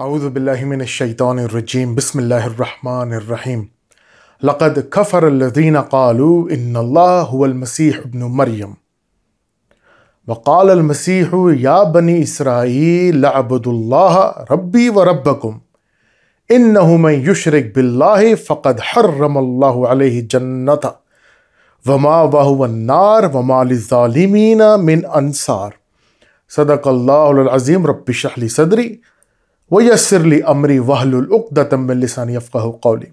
أعوذ بالله من الشيطان الرجيم بسم الله الرحمن الرحيم لقد كفر الذين قالوا إن الله هو المسيح ابن مريم وقال المسيح يا بني إسرائيل اعبدوا الله ربي وربكم إنه من يشرك بالله فقد حرم الله عليه الجنة وما وهو النار وما للظالمين من أنصار صدق الله العظيم رب اشرح لي صدري ويسر لي أمري واحلل عقدة من لساني يفقه قولي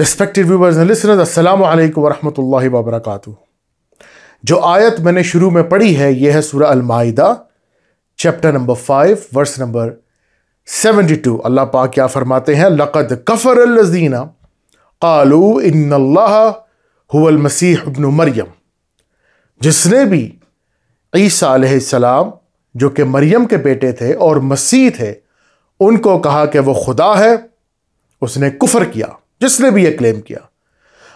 respected viewers and listeners अस्सलाम वालेकुम वरहमतुल्लाहि व बरकातहू जो आयत मैंने शुरू में पढ़ी है यह है Surah Al Maida chapter number five verse number seventy two Allah पाक क्या फरमाते हैं लक़द कफ़र लजीना कालू इन हुवल मसीह इब्न मरियम जिसने भी ईसा सलाम जो कि मरियम के बेटे थे और मसीह थे उनको कहा कि वो खुदा है उसने कुफर किया जिसने भी ये क्लेम किया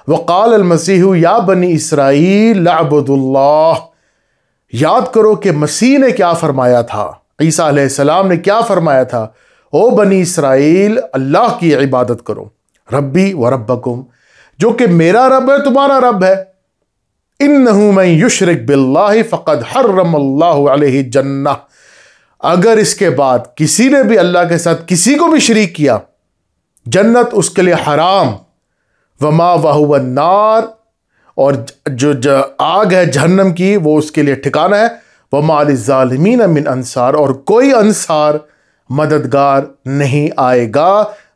वक़ाल अलमसीह या बनी इसराइल अबदुल्लाह याद करो कि मसीह ने क्या फरमाया था ईसा सलाम ने क्या फरमाया था ओ बनी इसराइल अल्लाह की इबादत करो रबी व रब्बकुम जो कि मेरा रब है तुम्हारा रब है इन मैं युशरक बिल्ला फ़कद रमल जन्ना अगर इसके बाद किसी ने भी अल्लाह के साथ किसी को भी शरीक किया जन्नत उसके लिए हराम वमा वाह नार और जो, जो आग है जहन्नम की वो उसके लिए ठिकाना है वमा ज़ालमीन मिन अनसार और कोई अनसार मददगार नहीं आएगा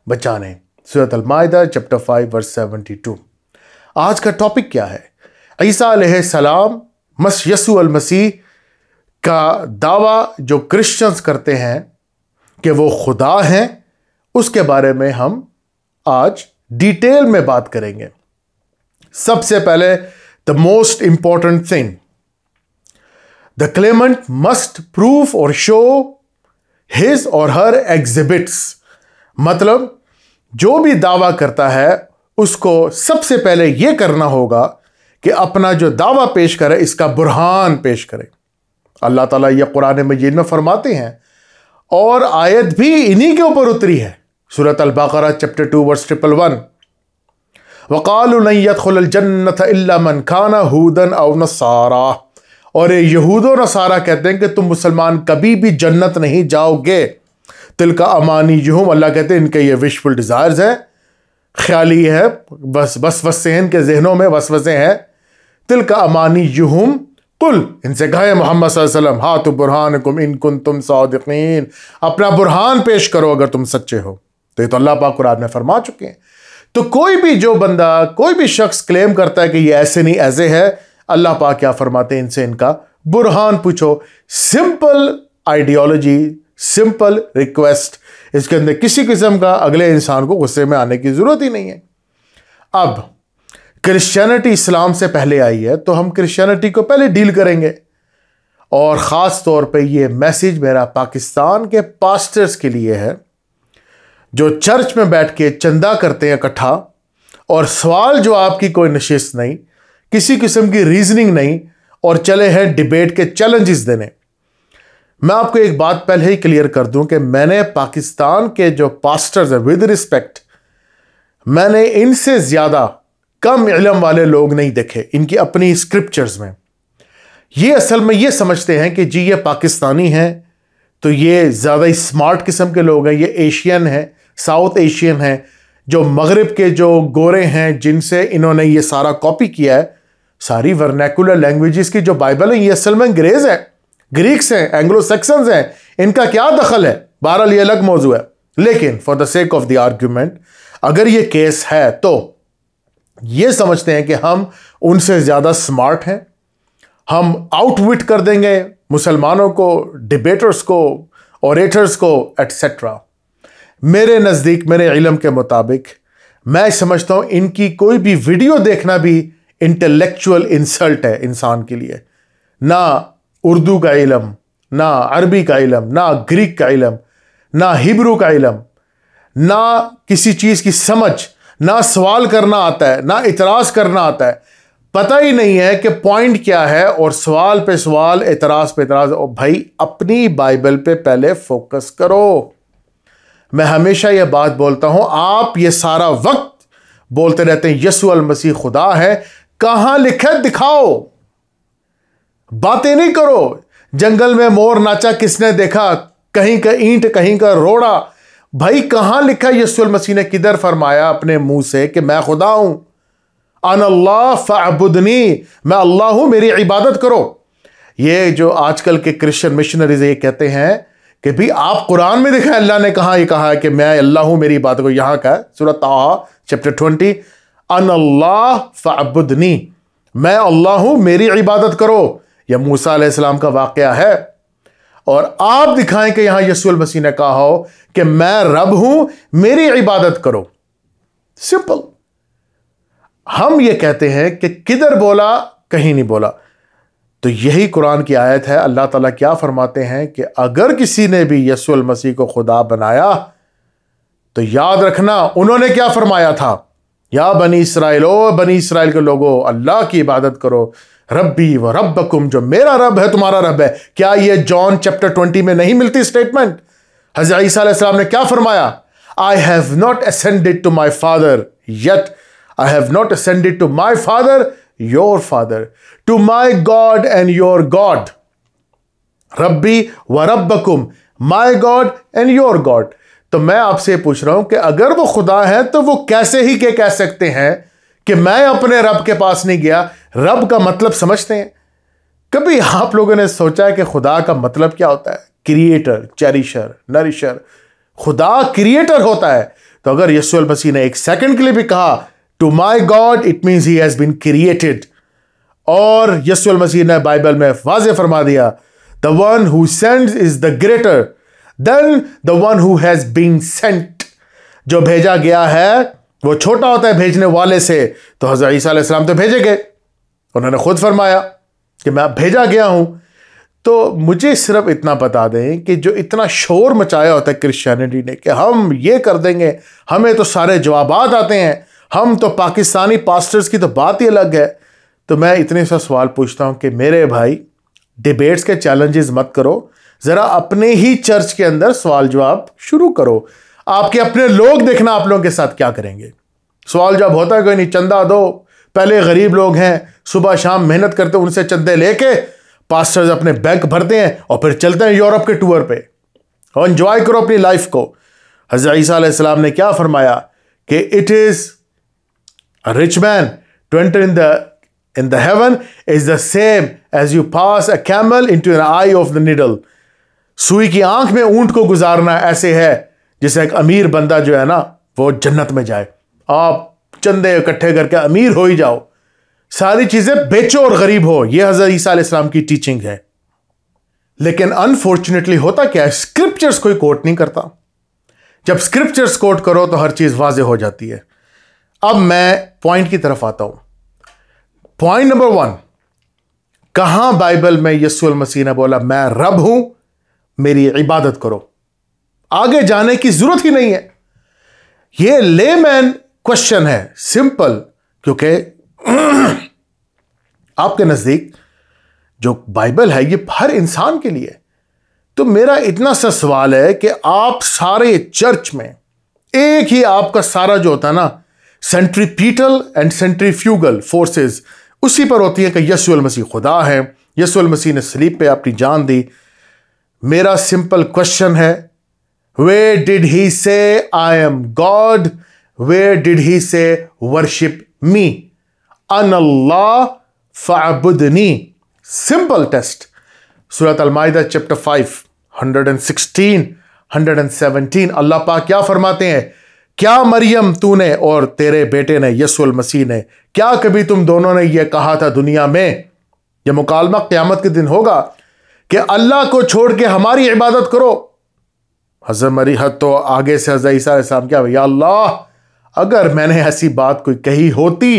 बचाने Surat Almaida chapter five verse seventy two आज का टॉपिक क्या है ईसा सलाम मस यसू मसीह का दावा जो क्रिश्चियंस करते हैं कि वो खुदा हैं उसके बारे में हम आज डिटेल में बात करेंगे सबसे पहले the most important thing the claimant must prove और शो हिज और हर एग्जिबिट्स मतलब जो भी दावा करता है उसको सबसे पहले यह करना होगा कि अपना जो दावा पेश करे इसका बुरहान पेश करे अल्लाह ताला ये कुरान मजीद में फरमाते हैं और आयत भी इन्हीं के ऊपर उतरी है Surat Albaqara chapter two verse triple one वक़ालजन्नत मन खाना हूदन अव नसारा और ये यहूद नसारा कहते हैं कि तुम मुसलमान कभी भी जन्नत नहीं जाओगे तिल का अमानी जहूम अल्लाह कहते हैं इनके ये विशफुल डिज़ायर्स हैं ख्याली है बस बस वसे हैं इनके जहनों में वसवसे हैं तिल का अमानी युहम कुल इनसे कहे मोहम्मद हा तो बुरहान कुम कुन तुम सौदिन अपना बुरहान पेश करो अगर तुम सच्चे हो तो ये तो अल्लाह पाक कुरान में फरमा चुके हैं तो कोई भी जो बंदा कोई भी शख्स क्लेम करता है कि ये ऐसे नहीं ऐसे है अल्लाह पाक क्या फरमाते हैं इनसे इनका बुरहान पूछो सिंपल आइडियोलॉजी सिंपल रिक्वेस्ट इसके अंदर किसी किस्म का अगले इंसान को गुस्से में आने की ज़रूरत ही नहीं है अब क्रिश्चियनिटी इस्लाम से पहले आई है तो हम क्रिश्चियनिटी को पहले डील करेंगे और ख़ास तौर पे ये मैसेज मेरा पाकिस्तान के पास्टर्स के लिए है जो चर्च में बैठ के चंदा करते हैं इकट्ठा और सवाल जो आपकी कोई नशिस्त नहीं किसी किस्म की रीजनिंग नहीं और चले हैं डिबेट के चैलेंजेस देने मैं आपको एक बात पहले ही क्लियर कर दूं कि मैंने पाकिस्तान के जो पास्टर्स हैं विद रिस्पेक्ट मैंने इनसे ज़्यादा कम इलम वाले लोग नहीं देखे इनकी अपनी स्क्रिप्चर्स में ये असल में ये समझते हैं कि जी ये पाकिस्तानी हैं तो ये ज़्यादा ही स्मार्ट किस्म के लोग हैं ये एशियन हैं साउथ एशियन हैं जो मगरब के जो गोरे हैं जिनसे इन्होंने ये सारा कॉपी किया है सारी वर्नैकुलर लैंग्वेजेस की जो बाइबल है ये असल में अंग्रेज़ हैं ग्रीक्स हैं एंग्लो सेक्सन हैं इनका क्या दखल है बहरहाल ये अलग मौजू है लेकिन for the sake of the argument अगर ये केस है तो ये समझते हैं कि हम उनसे ज़्यादा स्मार्ट हैं हम आउटविट कर देंगे मुसलमानों को डिबेटर्स को ओरेटर्स को एट्सट्रा मेरे नज़दीक मेरे इलम के मुताबिक मैं समझता हूँ इनकी कोई भी वीडियो देखना भी इंटेलेक्चुअल इंसल्ट है इंसान के लिए ना उर्दू का इलम ना अरबी का इलम ना ग्रीक का इलम ना हिब्रू का इलम ना किसी चीज़ की समझ ना सवाल करना आता है ना इतराज़ करना आता है पता ही नहीं है कि पॉइंट क्या है और सवाल पे सवाल इतराज पे इतराज और भाई अपनी बाइबल पे पहले फोकस करो मैं हमेशा यह बात बोलता हूं आप ये सारा वक्त बोलते रहते हैं यसु अल मसीह खुदा है कहां लिखे दिखाओ बातें नहीं करो जंगल में मोर नाचा किसने देखा कहीं का ईंट कहीं का रोड़ा भाई कहां लिखा यसूल मसीह ने किधर फरमाया अपने मुंह से कि मैं खुदा हूं अन अल्लाह फबुदनी मैं अल्लाह हूं मेरी इबादत करो ये जो आजकल के क्रिश्चियन मिशनरीज ये कहते हैं कि भी आप कुरान में देखा अल्लाह ने कहा ये कहा है कि मैं अल्लाह हूं मेरी इबादत करो यहां का सूरत चैप्टर ट्वेंटी अन अल्लाह फबुदनी मैं अल्लाह हूं मेरी इबादत करो यह मूसा का वाक़ है और आप दिखाएं कि यहां यसूल मसीह ने कहा हो कि मैं रब हूं मेरी इबादत करो सिंपल हम ये कहते हैं कि किधर बोला कहीं नहीं बोला तो यही कुरान की आयत है अल्लाह ताला क्या फरमाते हैं कि अगर किसी ने भी यसूल मसीह को खुदा बनाया तो याद रखना उन्होंने क्या फरमाया था या बनी इसराइल ओ बनी इसराइल के लोगों अल्लाह की इबादत करो रब्बी व रब जो मेरा रब है तुम्हारा रब है क्या यह जॉन चैप्टर ट्वेंटी में नहीं मिलती स्टेटमेंट हजरा ने क्या फरमाया I have not ascended to my father yet I have not ascended to my father your father to my God and your God रब्बी व रब्बकुम my God and your God तो मैं आपसे पूछ रहा हूं कि अगर वो खुदा है तो वो कैसे ही के कह सकते हैं कि मैं अपने रब के पास नहीं गया रब का मतलब समझते हैं कभी आप लोगों ने सोचा है कि खुदा का मतलब क्या होता है क्रिएटर चेरिशर नरिशर खुदा क्रिएटर होता है तो अगर यसुल मसीह ने एक सेकंड के लिए भी कहा to my God it means he has been created और यसुल मसीह ने बाइबल में वाज फरमा दिया the one who send is the greater than the one who has been sent जो भेजा गया है वो छोटा होता है भेजने वाले से तो हजर ईसा तो भेजे गए उन्होंने खुद फरमाया कि मैं भेजा गया हूं तो मुझे सिर्फ इतना बता दें कि जो इतना शोर मचाया होता है क्रिश्चियनिटी ने कि हम ये कर देंगे हमें तो सारे जवाब आते हैं हम तो पाकिस्तानी पास्टर्स की तो बात ही अलग है तो मैं इतने सा सवाल पूछता हूँ कि मेरे भाई डिबेट्स के चैलेंजेस मत करो ज़रा अपने ही चर्च के अंदर सवाल जवाब शुरू करो आपके अपने लोग देखना आप लोगों के साथ क्या करेंगे सवाल जवाब होता है कोई नहीं चंदा दो पहले गरीब लोग हैं सुबह शाम मेहनत करते उनसे चंदे लेके पास्टर्स अपने बैंक भरते हैं और फिर चलते हैं यूरोप के टूर पे और इन्जॉय करो अपनी लाइफ को हज़रत ईसा ने क्या फरमाया कि it is a rich man to enter in the in the is the same as you pass a camel into an eye of the needle. सुई की आंख में ऊंट को गुजारना ऐसे है जिसे एक अमीर बंदा जो है ना वो जन्नत में जाए आप चंदे इकट्ठे करके अमीर हो ही जाओ सारी चीजें बेचो और गरीब हो यह हजर ईसा इस्लाम की टीचिंग है लेकिन अनफॉर्चुनेटली होता क्या है स्क्रिप्चर्स कोई कोट नहीं करता जब स्क्रिप्चर्स कोट करो तो हर चीज़ वाज हो जाती है अब मैं पॉइंट की तरफ आता हूं पॉइंट नंबर वन कहां बाइबल में यसूल मसीह ने बोला मैं रब हूं मेरी इबादत करो आगे जाने की जरूरत ही नहीं है ये लेमैन क्वेश्चन है सिंपल क्योंकि आपके नज़दीक जो बाइबल है ये हर इंसान के लिए तो मेरा इतना सा सवाल है कि आप सारे चर्च में एक ही आपका सारा जो होता है ना सेंट्रीपीटल एंड सेंट्रीफ्यूगल फोर्सेस उसी पर होती है कि यसुअल मसीह खुदा है यसुअल मसीह ने स्लीप पे अपनी जान दी मेरा सिंपल क्वेश्चन है वे did he say I am God Where did he say, worship simple test Surat Almaida chapter five hundred and sixteen hundred and seventeen Allah पा क्या फरमाते हैं क्या मरियम तूने और तेरे बेटे ने यसुल मसीह ने क्या कभी तुम दोनों ने यह कहा था दुनिया में यह मुकालमा क़्यामत के दिन होगा कि अल्लाह को छोड़ के हमारी इबादत करो हजर मरी हद तो आगे से हजर ईसा क्या भैया अल्लाह अगर मैंने ऐसी बात कोई कही होती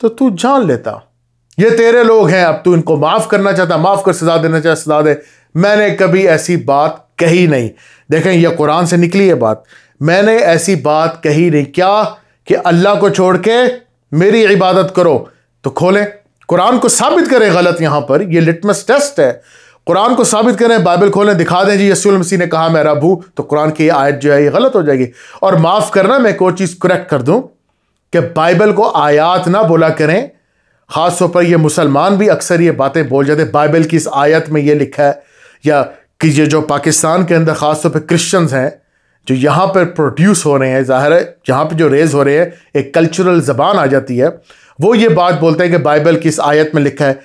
तो तू जान लेता ये तेरे लोग हैं अब तू इनको माफ करना चाहता माफ कर सजा देना चाहता सजा दे मैंने कभी ऐसी बात कही नहीं देखें यह कुरान से निकली है बात मैंने ऐसी बात कही नहीं क्या कि अल्लाह को छोड़ के मेरी इबादत करो तो खोलें कुरान को साबित करें गलत यहां पर यह लिटमस टेस्ट है कुरान को साबित करें बाइबल खोलें दिखा दें जी यसूल मसीह ने कहा मैं रब हूँ तो कुरान की आयत जो है ये गलत हो जाएगी और माफ़ करना मैं एक और चीज़ करेक्ट कर दूँ कि बाइबल को आयात ना बोला करें ख़ास तौर पर ये मुसलमान भी अक्सर ये बातें बोल जाते बाइबल की इस आयत में ये लिखा है या कि ये जो पाकिस्तान के अंदर ख़ासतौर पर क्रिश्चन हैं जो यहाँ पर प्रोड्यूस हो रहे हैं ज़ाहिर है यहाँ पर जो रेज़ हो रहे हैं एक कल्चरल ज़बान आ जाती है वो ये बात बोलते हैं कि बाइबल की इस आयत में लिखा है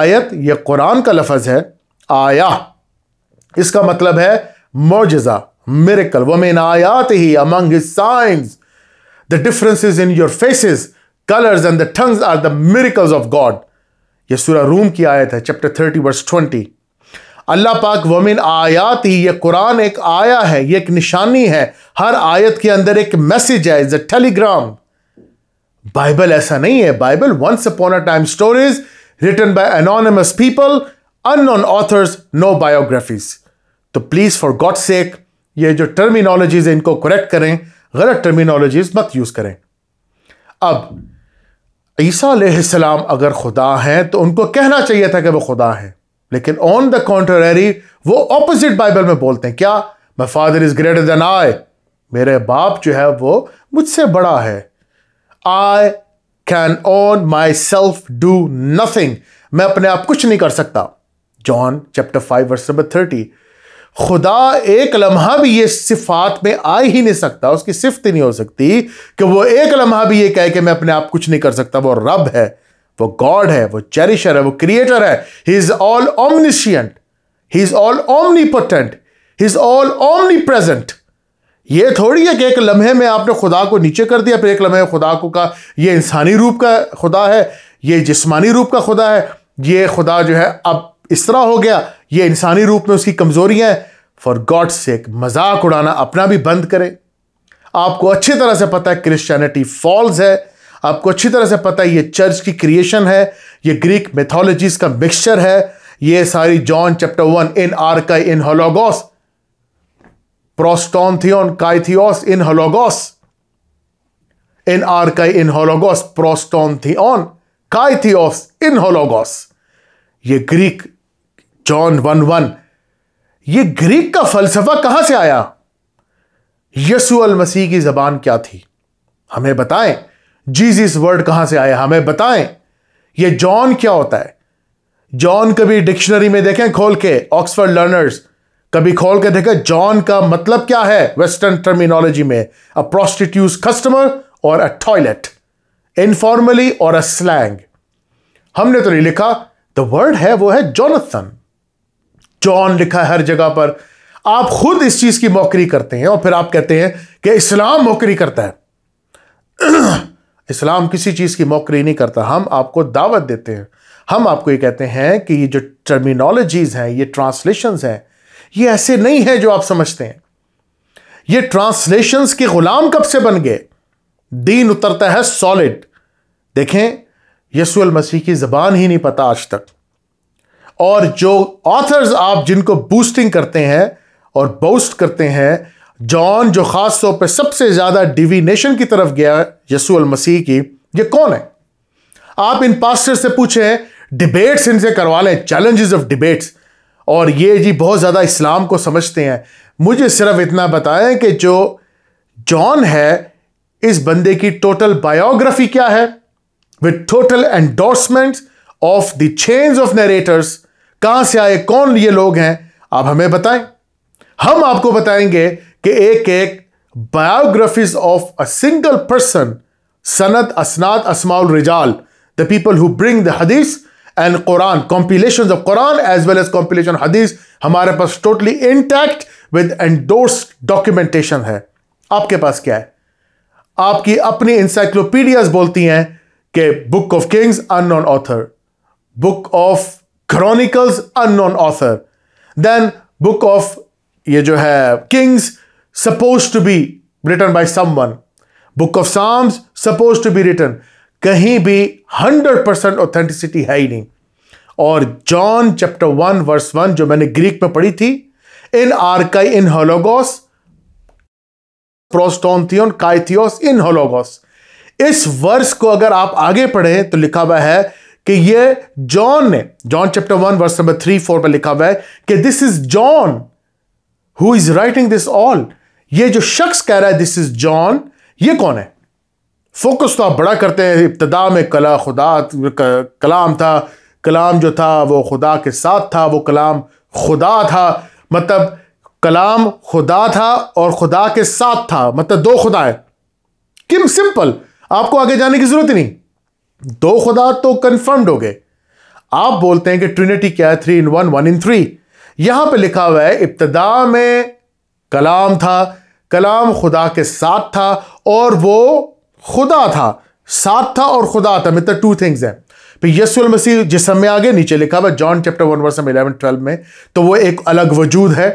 आयत यह कुरान का लफज है आया इसका मतलब है मोजा मेरिकल वोमेन आयात ही among his signs the differences in your faces colours and the tongues are the miracles of God ये सूरह रूम की आयत है chapter thirty verse twenty Allah पाक वमिन आयात ही ये कुरान एक आया है ये एक निशानी है हर आयत के अंदर एक मैसेज है इज अ टेलीग्राम बाइबल ऐसा नहीं है Bible once upon a time stories written by anonymous people unknown authors no biographies तो प्लीज़ फॉर गॉड सेक ये जो टर्मिनोलॉजीज है इनको करेक्ट करें गलत टर्मिनोलॉजीज मत यूज़ करें अब ईसा अगर खुदा हैं तो उनको कहना चाहिए था कि वो खुदा हैं लेकिन ऑन द कॉन्ट्ररी वो ऑपोजिट बाइबल में बोलते हैं क्या my father is greater than I मेरे बाप जो है वो मुझसे बड़ा है I can on myself do nothing मैं अपने आप कुछ नहीं कर सकता John chapter five verse number thirty खुदा एक लम्हा भी ये सिफात में आ ही नहीं सकता उसकी सिफत नहीं हो सकती कि वो एक लम्हा भी ये कहे कि मैं अपने आप कुछ नहीं कर सकता वो रब है वो गॉड है वो चेरिशर है वो क्रिएटर है he is all omniscient he is all omnipotent he is all omnipresent ये थोड़ी है कि एक लम्हे में आपने खुदा को नीचे कर दिया फिर एक लम्हे खुदा को का ये इंसानी रूप का खुदा है ये जिस्मानी रूप का खुदा है ये खुदा जो है अब इस तरह हो गया ये इंसानी रूप में उसकी कमजोरियां हैं फॉर गॉड एक मजाक उड़ाना अपना भी बंद करें आपको अच्छी तरह से पता है क्रिश्चियनिटी फॉल्स है आपको अच्छी तरह से पता है ये चर्च की क्रिएशन है ये ग्रीक मेथोलॉजीज का मिक्सचर है ये सारी जॉन चैप्टर वन इन आर्का इन होलोगोस प्रोस्टोन काइथियोस इन होलोगोस इन आर्का इन होलोगोस प्रोस्टोन काइथियोस इन होलोगोस ये ग्रीक जॉन वन वन ये ग्रीक का फलसफा कहां से आया यसु अल मसीह की जबान क्या थी हमें बताएं जीजिस वर्ड कहां से आया हमें बताएं ये जॉन क्या होता है जॉन कभी डिक्शनरी में देखें खोल के ऑक्सफर्ड लर्नर्स कभी खोल के देखें जॉन का मतलब क्या है वेस्टर्न टर्मिनोलॉजी में अ प्रोस्टिट्यूस कस्टमर और अ टॉयलेट इनफॉर्मली और अ स्लैंग हमने तो नहीं लिखा द वर्ड है वो है जॉनथन जॉन लिखा है हर जगह पर आप खुद इस चीज की मौकरी करते हैं और फिर आप कहते हैं कि इस्लाम मौकरी करता है इस्लाम किसी चीज़ की मौकरी नहीं करता हम आपको दावत देते हैं हम आपको ये कहते हैं कि ये जो टर्मिनोलॉजीज़ हैं ये ट्रांसलेशंस हैं ये ऐसे नहीं हैं जो आप समझते हैं ये ट्रांसलेशंस के ग़ुलाम कब से बन गए दीन उतरता है सॉलिड देखें यसूल मसीह की ज़बान ही नहीं पता आज तक और जो ऑथर्स आप जिनको बूस्टिंग करते हैं और बोस्ट करते हैं जॉन जो ख़ास तौर पर सबसे ज़्यादा डिवीनेशन की तरफ गया यसू अल मसीह की ये कौन है आप इन पास्टर से पूछें डिबेट्स इनसे करवा लें चैलेंजेस ऑफ डिबेट्स और ये जी बहुत ज़्यादा इस्लाम को समझते हैं मुझे सिर्फ इतना बताएं कि जो जॉन है इस बंदे की टोटल बायोग्राफी क्या है with total endorsement of the change of narrators कहां से आए कौन ये लोग हैं आप हमें बताएं हम आपको बताएंगे कि एक एक biographies of a single person सनत असनाद असमाउल रिजाल the people who bring the हदीस and Quran compilation of Quran as well as compilation हदीस हमारे पास totally intact with endorse documentation है आपके पास क्या है आपकी अपनी इंसाइक्लोपीडियाज बोलती हैं कि book of Kings unknown author book of Chronicles unknown author then book of ये जो है Kings suppose to be written by someone book of Psalms suppose to be written कहीं भी हंड्रेड परसेंट ऑथेंटिसिटी है ही नहीं और John chapter one verse one जो मैंने ग्रीक में पढ़ी थी इन आर्काई इन होलोगोस प्रोस्टोन्थियन काइथियोस इन होलोगोस इस वर्स को अगर आप आगे पढ़ें तो लिखा हुआ है कि ये जॉन ने John chapter one verse number three four पर लिखा हुआ है कि this is John who is writing this all ये जो शख्स कह रहा है दिस इज जॉन ये कौन है फोकस तो आप बड़ा करते हैं इब्तदा में कला खुदा कलाम था कलाम जो था वो खुदा के साथ था वो कलाम खुदा था मतलब कलाम खुदा था और खुदा के साथ था मतलब दो खुदा है किम सिंपल आपको आगे जाने की जरूरत ही नहीं दो खुदा तो कंफर्म्ड हो गए आप बोलते हैं कि ट्रिनिटी क्या है three in one one in three यहां पे लिखा हुआ है इब्तदा में कलाम था कलाम खुदा के साथ था और वो खुदा था साथ था और खुदा था मित्र टू थिंग्स हैं फिर यसुल मसीह जिसम में आगे नीचे लिखा हुआ John chapter one verses eleven twelve में तो वो एक अलग वजूद है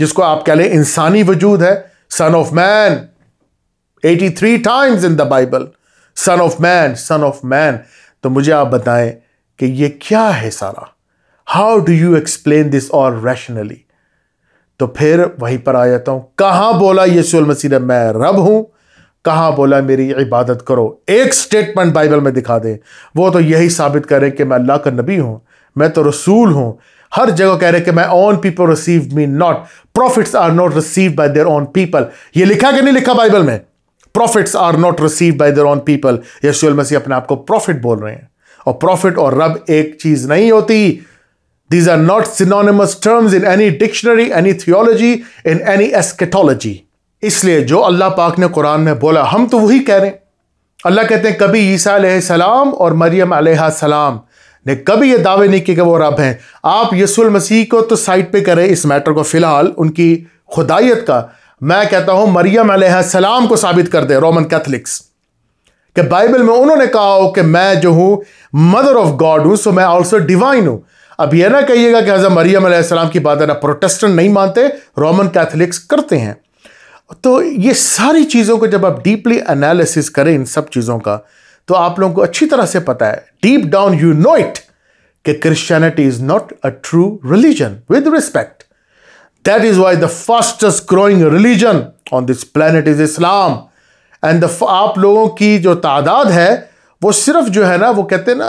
जिसको आप कह लें इंसानी वजूद है son of man 83 times in the Bible son of man son of man तो मुझे आप बताएं कि ये क्या है सारा how do you explain this और रैशनली तो फिर वहीं पर आ जाता हूं कहां बोला यीशु मसीह मैं रब हूं कहाँ बोला मेरी इबादत करो एक स्टेटमेंट बाइबल में दिखा दें वो तो यही साबित करें कि मैं अल्लाह का नबी हूँ मैं तो रसूल हूँ हर जगह कह रहे कि मैं own people receive me not prophets are not receive by their own people ये लिखा कि नहीं लिखा बाइबल में prophets are not receive by their own people Yesu Masih अपने आप को प्रॉफिट बोल रहे हैं और प्रॉफिट और रब एक चीज नहीं होती these are not synonymous terms in any dictionary any theology in any eschatology इसलिए जो अल्लाह पाक ने कुरान में बोला हम तो वही कह रहे हैं अल्लाह कहते हैं कभी ईसा सलाम और मरियम सलाम ने कभी ये दावे नहीं किए कि वो रब हैं आप यसुल मसीह को तो साइड पे करें इस मैटर को फ़िलहाल उनकी खुदाइत का मैं कहता हूं मरियम सलाम को साबित कर दे रोमन कैथलिक्स कि बाइबल में उन्होंने कहा हो कि मैं जो हूं मदर ऑफ गॉड हूं सो मैं ऑल्सो डिवाइन हूं अब यह ना कहिएगा कि हजर मरियम सलाम की बात है ना प्रोटेस्टेंट नहीं मानते रोमन कैथलिक्स करते हैं तो ये सारी चीज़ों को जब आप डीपली एनालिसिस करें इन सब चीज़ों का तो आप लोगों को अच्छी तरह से पता है deep down you know it कि Christianity is not a true religion with respect That is why the fastest growing religion on this planet is Islam. And आप लोगों की जो तादाद है वो सिर्फ जो है ना वो कहते हैं ना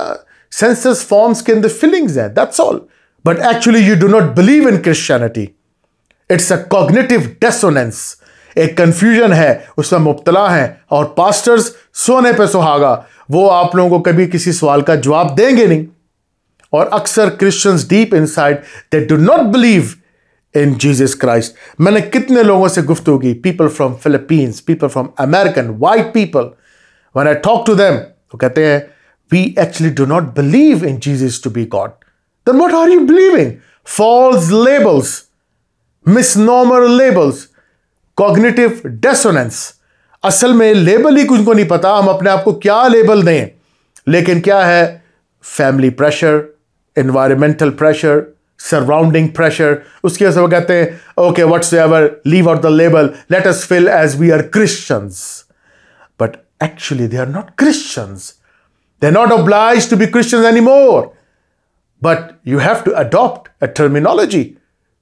सेंसस फॉर्म्स के अंदर फीलिंग्स हैं that's all but actually you do not believe in Christianity it's a cognitive dissonance एक कंफ्यूजन है उसमें मुबतला है और पास्टर्स सोने पे सुहागा वो आप लोगों को कभी किसी सवाल का जवाब देंगे नहीं और अक्सर Christians deep inside they do not believe in Jesus Christ मैंने कितने लोगों से गुफ्तु की people from Philippines people from American white people when I talk to them तो कहते हैं we actually do not believe in Jesus to be God then what are you believing false labels miss normal labels cognitive dissonance असल में label ही कुछ को नहीं पता हम अपने आप को क्या लेबल दें लेकिन क्या है family pressure environmental pressure surrounding pressure. Uske kehte hain, okay, whatsoever, leave out the label, let us fill as we are Christians. But actually, they are not Christians. They're not obliged to be Christians anymore. But you have to adopt a terminology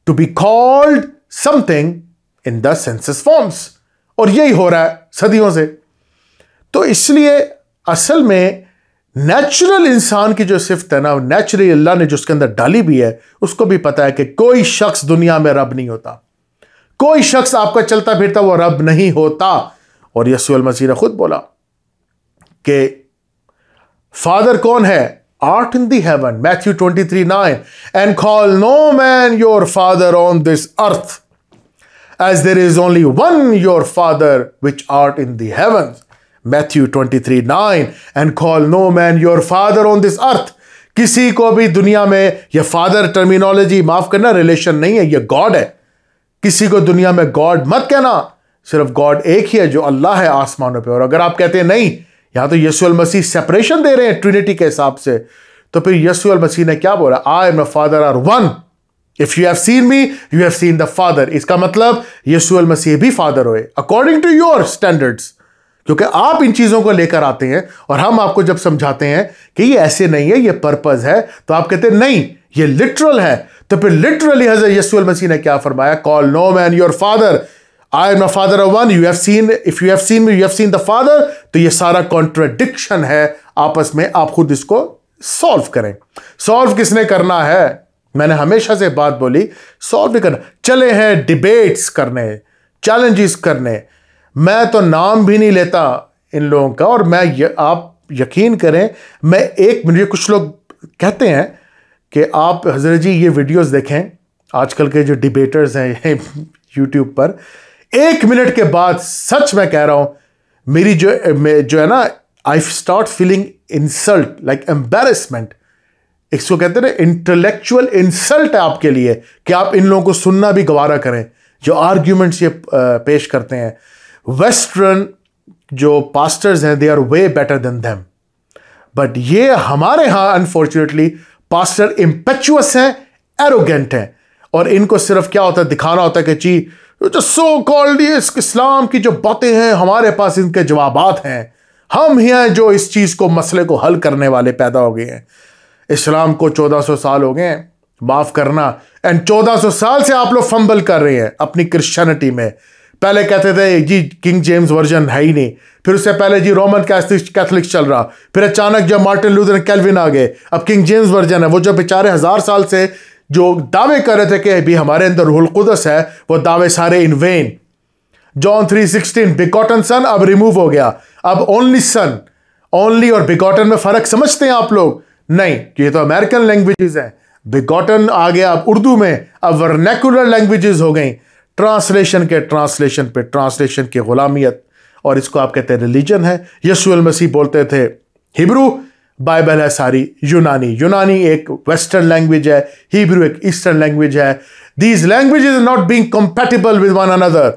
to be called something in the census forms. Or यही हो रहा है सदियों से तो इसलिए natural इंसान की जो सिफत है ना नेचुरली अल्लाह ने जो उसके अंदर डाली भी है उसको भी पता है कि कोई शख्स दुनिया में रब नहीं होता कोई शख्स आपका चलता फिरता वो रब नहीं होता और यसूल मसीह ने खुद बोला कि फादर कौन है art in the heaven Matthew twenty three nine and call no man your father on this earth as there is only one your father which art in the heavens Matthew three nine and call no man your father on this earth किसी को भी दुनिया में यह father terminology माफ करना relation नहीं है यह गॉड है किसी को दुनिया में गॉड मत कहना सिर्फ गॉड एक ही है जो अल्लाह है आसमानों पे और अगर आप कहते हैं नहीं यहां तो यसुअल मसीह सेपरेशन दे रहे हैं ट्रिनिटी के हिसाब से तो फिर यसुअल मसीह ने क्या बोला I am father are one if you have seen me you have seen the father इसका मतलब यसूअल मसीह भी फादर होए अकॉर्डिंग टू योर स्टैंडर्ड्स क्योंकि आप इन चीज़ों को लेकर आते हैं और हम आपको जब समझाते हैं कि ये ऐसे नहीं है ये पर्पज़ है तो आप कहते हैं नहीं ये लिटरल है तो फिर लिटरली हज़र यसूल मसीह ने क्या फरमाया call no man your father I am father of one you have seen if you have seen me you have seen the father तो ये सारा कॉन्ट्रडिक्शन है आपस में आप खुद इसको सॉल्व करें सॉल्व किसने करना है मैंने हमेशा से बात बोली सॉल्व करना चले हैं डिबेट्स करने चैलेंजेस करने मैं तो नाम भी नहीं लेता इन लोगों का और मैं य, आप यकीन करें मैं एक मिनट कुछ लोग कहते हैं कि आप हजरत जी ये वीडियोस देखें आजकल के जो डिबेटर्स हैं यूट्यूब पर एक मिनट के बाद सच मैं कह रहा हूँ मेरी जो जो है ना I start feeling insult like embarrassment इसको कहते हैं ना इंटेलेक्चुअल इंसल्ट है आपके लिए कि आप इन लोगों को सुनना भी गवारा करें जो आर्ग्यूमेंट्स ये पेश करते हैं वेस्टर्न जो पास्टर्स हैं they are way better than them but ये हमारे यहां अनफॉर्चुनेटली पास्टर इम्पेचुअस हैं एरोगेंट हैं और इनको सिर्फ क्या होता है दिखाना होता है कि ची जो सो कॉल्ड इस्लाम की जो बातें हैं हमारे पास इनके जवाब हैं हम ही हैं जो इस चीज़ को मसले को हल करने वाले पैदा हो गए हैं इस्लाम को 1400 साल हो गए हैं माफ़ करना एंड 1400 साल से आप लोग फंबल कर रहे हैं अपनी क्रिश्चियनिटी में पहले कहते थे जी किंग जेम्स वर्जन है ही नहीं फिर उससे पहले जी रोमन कैथलिक चल रहा फिर अचानक जब मार्टिन लूथर कैलविन आ गए अब किंग जेम्स वर्जन है वो जो बेचारे हज़ार साल से जो दावे कर रहे थे कि भी हमारे अंदर रूहुल कुदस है वो दावे सारे in when John three sixteen begotten son अब रिमूव हो गया अब ओनली सन ओनली और बिकॉटन में फ़र्क समझते हैं आप लोग नहीं तो ये तो अमेरिकन लैंग्वेजेस हैं बिकॉटन आ गया अब उर्दू में अब वर्नेकुलर लैंग्वेजेस हो गई ट्रांसलेशन के ट्रांसलेशन पे ट्रांसलेशन की गुलामियत और इसको आप कहते हैं रिलीजन है यसुल मसीह बोलते थे हिब्रू बाइबल है सारी यूनानी यूनानी एक वेस्टर्न लैंग्वेज है हिब्रू एक ईस्टर्न लैंग्वेज है these language is not being compatible with one another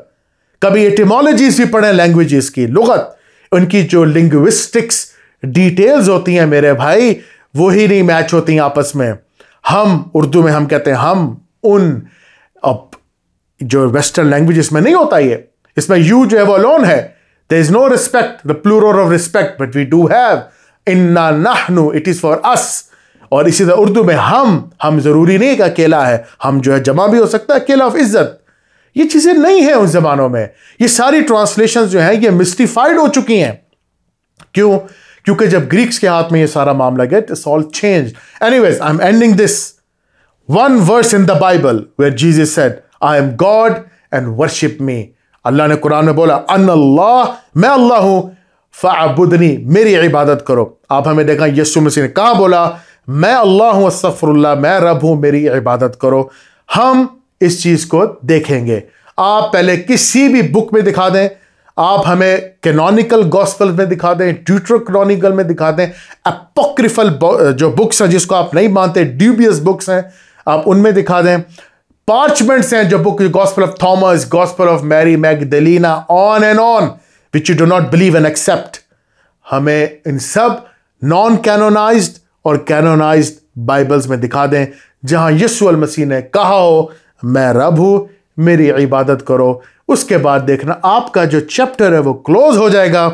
कभी एटिमोलॉजीज भी पढ़े लैंग्वेजेस की लुगत उनकी जो लिंग्विस्टिक्स डिटेल्स होती हैं मेरे भाई वो ही नहीं मैच होती हैं आपस में हम उर्दू में हम कहते हैं हम उन जो वेस्टर्न लैंग्वेज इसमें नहीं होता ये इसमें यू जो है वो लोन है there is no respect the plural of respect but we do have इन्ना नाहनू इट इज़ फॉर अस और इसी तरह उर्दू में हम हम ज़रूरी नहीं कि अकेला है हम जो है जमा भी हो सकता है अकेला ऑफ इज़्ज़त ये चीज़ें नहीं है उन ज़मानों में ये सारी ट्रांसलेशन जो है ये मिस्टिफाइड हो चुकी हैं क्यों क्योंकि जब ग्रीक्स के हाथ में ये सारा मामला गया it's all change any I am ending this one verse in the Bible where Jesus is said I am God and worship me Allah ने कुरान में बोला अन अल्लाह मैं अल्लाह हूँ फ़ाबुदनी मेरी इबादत करो आप हमें देखा यसु मसीह ने कहा बोला मैं अल्लाह हूँ सफरुल्ला मैं रब हूँ मेरी इबादत करो हम इस चीज़ को देखेंगे आप पहले किसी भी बुक में दिखा दें आप हमें कैनोनिकल गॉस्पल में दिखा दें ट्यूटर क्रॉनिकल में दिखा दें अपोक्रिफल जो बुक्स हैं जिसको आप नहीं मानते ड्यूबियस बुक्स हैं आप उनमें दिखा दें पार्चमेंट्स हैं जो book gospel of Thomas gospel of Mary Magdalene on and on which you do not believe and accept हमें इन सब नॉन कैनोनाइज और कैनोनाइज बाइबल्स में दिखा दें जहां यीशु मसीह ने कहा हो मैं रब हूं मेरी इबादत करो उसके बाद देखना आपका जो चैप्टर है वो क्लोज हो जाएगा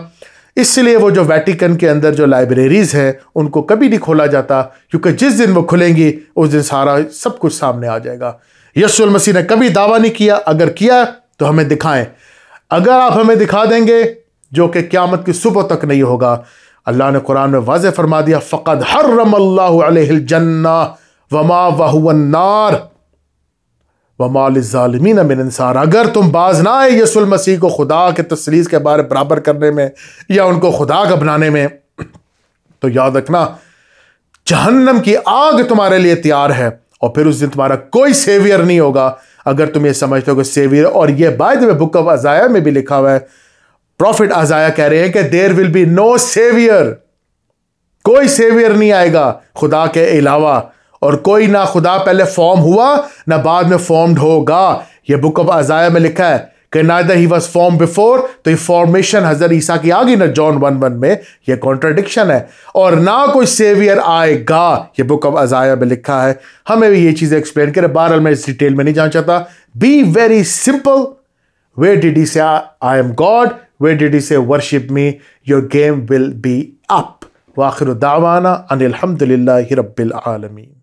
इसलिए वो जो वेटिकन के अंदर जो लाइब्रेरीज हैं उनको कभी नहीं खोला जाता क्योंकि जिस दिन वो खुलेंगी उस दिन सारा सब कुछ सामने आ जाएगा यसु मसीह ने कभी दावा नहीं किया अगर किया तो हमें दिखाएं अगर आप हमें दिखा देंगे जो कि क्यामत की सुबह तक नहीं होगा अल्लाह ने कुरान में वाज फरमा दिया फ़कत हर रमल्लाजन्ना वमा वाहनार वमालमीन मिन इंसार अगर तुम बाज ना आए यसुल मसीह को खुदा के तस्लीस के बारे बराबर करने में या उनको खुदा का बनाने में तो याद रखना जहन्नम की आग तुम्हारे लिए तैयार है और फिर उस दिन तुम्हारा कोई सेवियर नहीं होगा अगर तुम ये समझते हो कि सेवियर और ये बाय द बुक ऑफ अजाया में भी लिखा हुआ है प्रॉफिट अजाया कह रहे हैं कि there will be no saviour कोई सेवियर नहीं आएगा खुदा के अलावा और कोई ना खुदा पहले फॉर्म हुआ ना बाद में फॉर्म्ड होगा यह बुक ऑफ अजाया में लिखा है कि neither he was form before तो ये फॉर्मेशन हजर ईसा की आ गई ना जॉन वन वन में ये कॉन्ट्राडिक्शन है और ना कोई सेवियर आएगा ये बुक ऑफ अजाया में लिखा है हमें भी ये चीज़ें एक्सप्लेन करें बहरहाल मैं इस डिटेल में नहीं जान चाहता be very simple where did he say I am God where did he say worship me your game will be up वाखिर दावाना अनिलहमदिल्ला रबालमीन